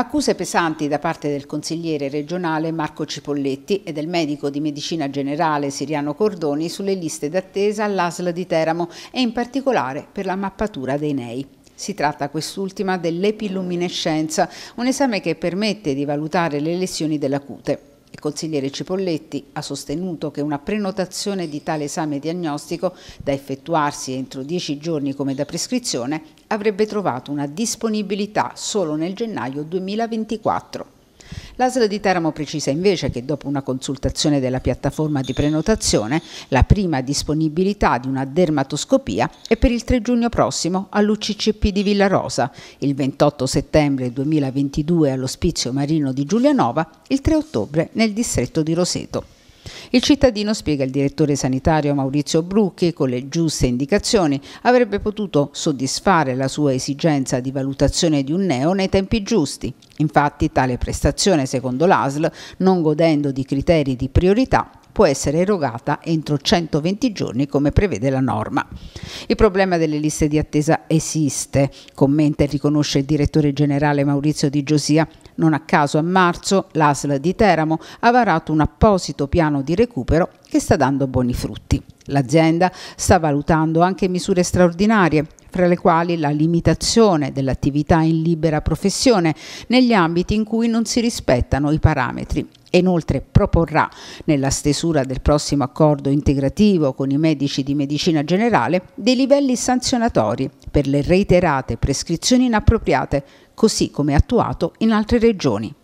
Accuse pesanti da parte del consigliere regionale Marco Cipolletti e del medico di medicina generale Siriano Cordoni sulle liste d'attesa all'ASL di Teramo e in particolare per la mappatura dei NEI. Si tratta quest'ultima dell'epiluminescenza, un esame che permette di valutare le lesioni della cute. Il consigliere Cipolletti ha sostenuto che una prenotazione di tale esame diagnostico, da effettuarsi entro dieci giorni come da prescrizione, avrebbe trovato una disponibilità solo nel gennaio 2024. L'ASL di Teramo precisa invece che dopo una consultazione della piattaforma di prenotazione, la prima disponibilità di una dermatoscopia è per il 3 giugno prossimo all'UCCP di Villa Rosa, il 28 settembre 2022 all'Ospizio Marino di Giulianova, il 3 ottobre nel distretto di Roseto. Il cittadino, spiega il direttore sanitario Maurizio Brucchi, con le giuste indicazioni avrebbe potuto soddisfare la sua esigenza di valutazione di un neo nei tempi giusti. Infatti tale prestazione, secondo l'ASL, non godendo di criteri di priorità, può essere erogata entro 120 giorni come prevede la norma. Il problema delle liste di attesa esiste, commenta e riconosce il direttore generale Maurizio Di Giosia. Non a caso a marzo l'ASL di Teramo ha varato un apposito piano di recupero che sta dando buoni frutti. L'azienda sta valutando anche misure straordinarie fra le quali la limitazione dell'attività in libera professione negli ambiti in cui non si rispettano i parametri Inoltre proporrà, nella stesura del prossimo accordo integrativo con i medici di medicina generale, dei livelli sanzionatori per le reiterate prescrizioni inappropriate, così come attuato in altre regioni.